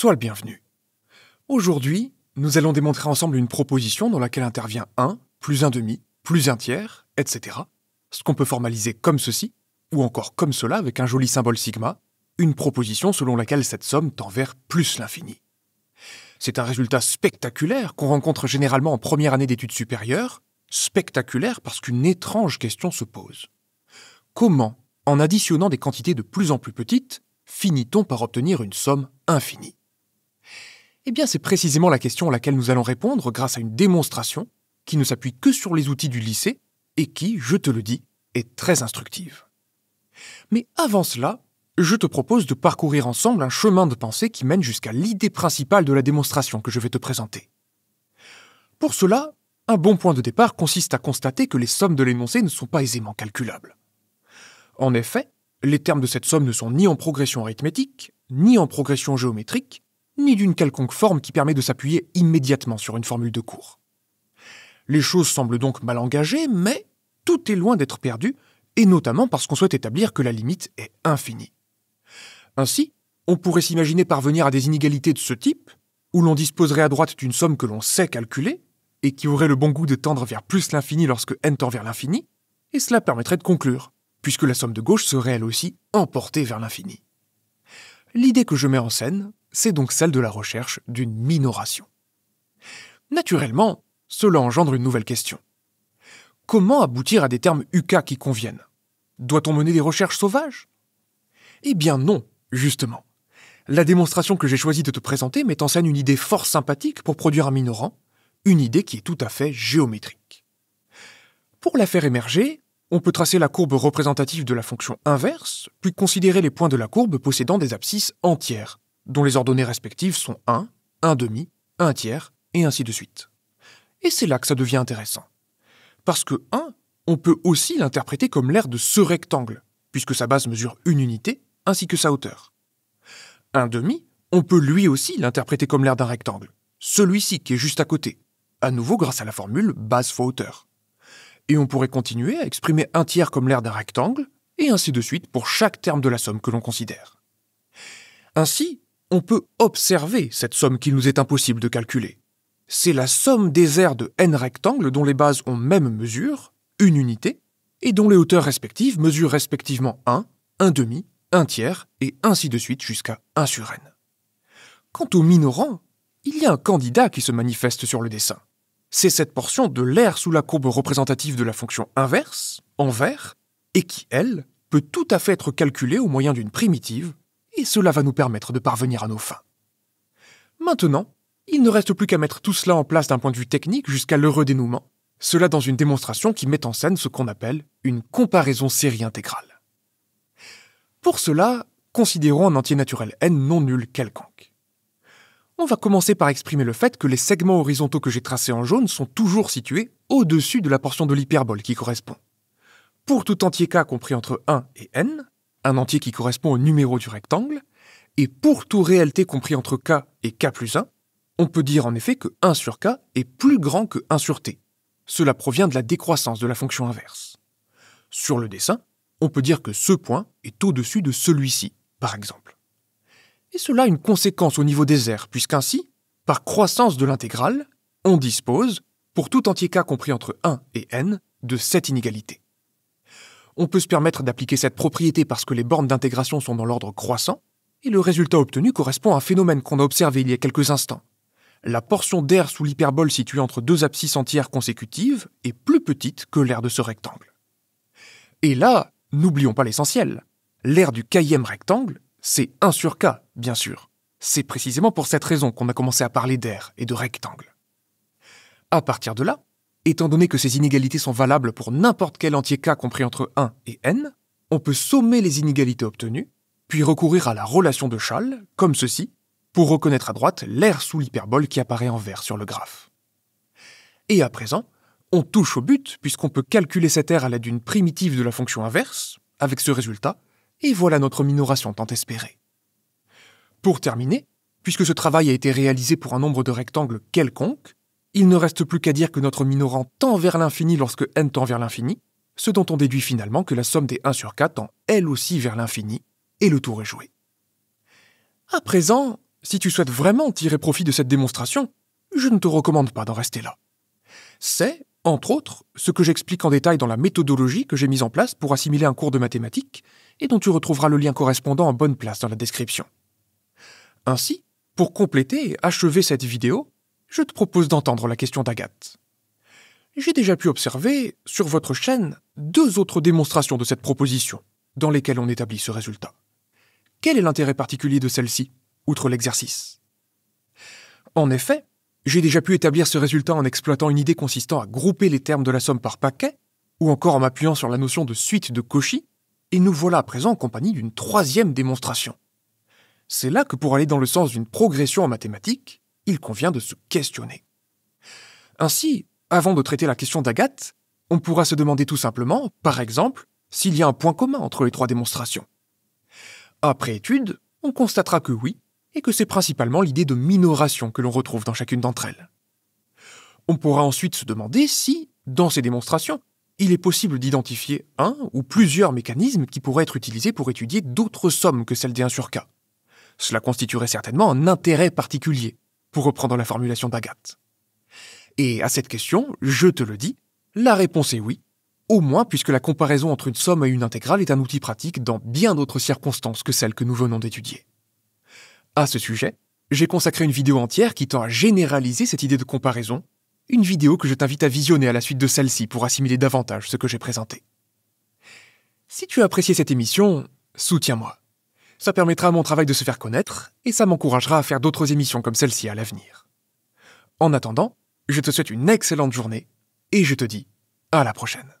sois le bienvenu. Aujourd'hui, nous allons démontrer ensemble une proposition dans laquelle intervient 1, plus 1 demi, plus 1 tiers, etc. Ce qu'on peut formaliser comme ceci, ou encore comme cela avec un joli symbole sigma, une proposition selon laquelle cette somme tend vers plus l'infini. C'est un résultat spectaculaire qu'on rencontre généralement en première année d'études supérieures, spectaculaire parce qu'une étrange question se pose. Comment, en additionnant des quantités de plus en plus petites, finit-on par obtenir une somme infinie eh bien, c'est précisément la question à laquelle nous allons répondre grâce à une démonstration qui ne s'appuie que sur les outils du lycée et qui, je te le dis, est très instructive. Mais avant cela, je te propose de parcourir ensemble un chemin de pensée qui mène jusqu'à l'idée principale de la démonstration que je vais te présenter. Pour cela, un bon point de départ consiste à constater que les sommes de l'énoncé ne sont pas aisément calculables. En effet, les termes de cette somme ne sont ni en progression arithmétique, ni en progression géométrique, ni d'une quelconque forme qui permet de s'appuyer immédiatement sur une formule de cours. Les choses semblent donc mal engagées, mais tout est loin d'être perdu, et notamment parce qu'on souhaite établir que la limite est infinie. Ainsi, on pourrait s'imaginer parvenir à des inégalités de ce type, où l'on disposerait à droite d'une somme que l'on sait calculer, et qui aurait le bon goût de tendre vers plus l'infini lorsque n tend vers l'infini, et cela permettrait de conclure, puisque la somme de gauche serait elle aussi emportée vers l'infini. L'idée que je mets en scène, c'est donc celle de la recherche d'une minoration. Naturellement, cela engendre une nouvelle question. Comment aboutir à des termes UK qui conviennent Doit-on mener des recherches sauvages Eh bien non, justement. La démonstration que j'ai choisi de te présenter met en scène une idée fort sympathique pour produire un minorant, une idée qui est tout à fait géométrique. Pour la faire émerger, on peut tracer la courbe représentative de la fonction inverse, puis considérer les points de la courbe possédant des abscisses entières, dont les ordonnées respectives sont 1, 1 demi, 1 tiers, et ainsi de suite. Et c'est là que ça devient intéressant. Parce que 1, on peut aussi l'interpréter comme l'aire de ce rectangle, puisque sa base mesure une unité, ainsi que sa hauteur. 1 demi, on peut lui aussi l'interpréter comme l'aire d'un rectangle, celui-ci qui est juste à côté, à nouveau grâce à la formule base fois hauteur. Et on pourrait continuer à exprimer un tiers comme l'aire d'un rectangle, et ainsi de suite pour chaque terme de la somme que l'on considère. Ainsi, on peut observer cette somme qu'il nous est impossible de calculer. C'est la somme des aires de n rectangles dont les bases ont même mesure, une unité, et dont les hauteurs respectives mesurent respectivement 1, 1 demi, 1 tiers, et ainsi de suite jusqu'à 1 sur n. Quant au minorant, il y a un candidat qui se manifeste sur le dessin. C'est cette portion de l'air sous la courbe représentative de la fonction inverse, en vert, et qui, elle, peut tout à fait être calculée au moyen d'une primitive cela va nous permettre de parvenir à nos fins. Maintenant, il ne reste plus qu'à mettre tout cela en place d'un point de vue technique jusqu'à l'heureux dénouement, cela dans une démonstration qui met en scène ce qu'on appelle une comparaison série intégrale. Pour cela, considérons un entier naturel n non nul quelconque. On va commencer par exprimer le fait que les segments horizontaux que j'ai tracés en jaune sont toujours situés au-dessus de la portion de l'hyperbole qui correspond. Pour tout entier cas compris entre 1 et n, un entier qui correspond au numéro du rectangle, et pour tout réel t compris entre k et k plus 1, on peut dire en effet que 1 sur k est plus grand que 1 sur t. Cela provient de la décroissance de la fonction inverse. Sur le dessin, on peut dire que ce point est au-dessus de celui-ci, par exemple. Et cela a une conséquence au niveau des aires, puisqu'ainsi, par croissance de l'intégrale, on dispose, pour tout entier k compris entre 1 et n, de cette inégalité. On peut se permettre d'appliquer cette propriété parce que les bornes d'intégration sont dans l'ordre croissant, et le résultat obtenu correspond à un phénomène qu'on a observé il y a quelques instants. La portion d'air sous l'hyperbole située entre deux abscisses entières consécutives est plus petite que l'air de ce rectangle. Et là, n'oublions pas l'essentiel. L'air du quatrième rectangle, c'est 1 sur k, bien sûr. C'est précisément pour cette raison qu'on a commencé à parler d'air et de rectangle. À partir de là, Étant donné que ces inégalités sont valables pour n'importe quel entier K compris entre 1 et n, on peut sommer les inégalités obtenues, puis recourir à la relation de Schall, comme ceci, pour reconnaître à droite l'aire sous l'hyperbole qui apparaît en vert sur le graphe. Et à présent, on touche au but puisqu'on peut calculer cette aire à l'aide d'une primitive de la fonction inverse, avec ce résultat, et voilà notre minoration tant espérée. Pour terminer, puisque ce travail a été réalisé pour un nombre de rectangles quelconque, il ne reste plus qu'à dire que notre minorant tend vers l'infini lorsque n tend vers l'infini, ce dont on déduit finalement que la somme des 1 sur k tend elle aussi vers l'infini, et le tour est joué. À présent, si tu souhaites vraiment tirer profit de cette démonstration, je ne te recommande pas d'en rester là. C'est, entre autres, ce que j'explique en détail dans la méthodologie que j'ai mise en place pour assimiler un cours de mathématiques, et dont tu retrouveras le lien correspondant en bonne place dans la description. Ainsi, pour compléter et achever cette vidéo, je te propose d'entendre la question d'Agathe. J'ai déjà pu observer, sur votre chaîne, deux autres démonstrations de cette proposition, dans lesquelles on établit ce résultat. Quel est l'intérêt particulier de celle-ci, outre l'exercice En effet, j'ai déjà pu établir ce résultat en exploitant une idée consistant à grouper les termes de la somme par paquets, ou encore en m'appuyant sur la notion de suite de Cauchy, et nous voilà à présent en compagnie d'une troisième démonstration. C'est là que pour aller dans le sens d'une progression en mathématiques, il convient de se questionner. Ainsi, avant de traiter la question d'Agathe, on pourra se demander tout simplement, par exemple, s'il y a un point commun entre les trois démonstrations. Après étude, on constatera que oui, et que c'est principalement l'idée de minoration que l'on retrouve dans chacune d'entre elles. On pourra ensuite se demander si, dans ces démonstrations, il est possible d'identifier un ou plusieurs mécanismes qui pourraient être utilisés pour étudier d'autres sommes que celles des 1 sur k. Cela constituerait certainement un intérêt particulier, pour reprendre la formulation d'Agathe. Et à cette question, je te le dis, la réponse est oui, au moins puisque la comparaison entre une somme et une intégrale est un outil pratique dans bien d'autres circonstances que celles que nous venons d'étudier. À ce sujet, j'ai consacré une vidéo entière qui tend à généraliser cette idée de comparaison, une vidéo que je t'invite à visionner à la suite de celle-ci pour assimiler davantage ce que j'ai présenté. Si tu as apprécié cette émission, soutiens-moi. Ça permettra à mon travail de se faire connaître et ça m'encouragera à faire d'autres émissions comme celle-ci à l'avenir. En attendant, je te souhaite une excellente journée et je te dis à la prochaine.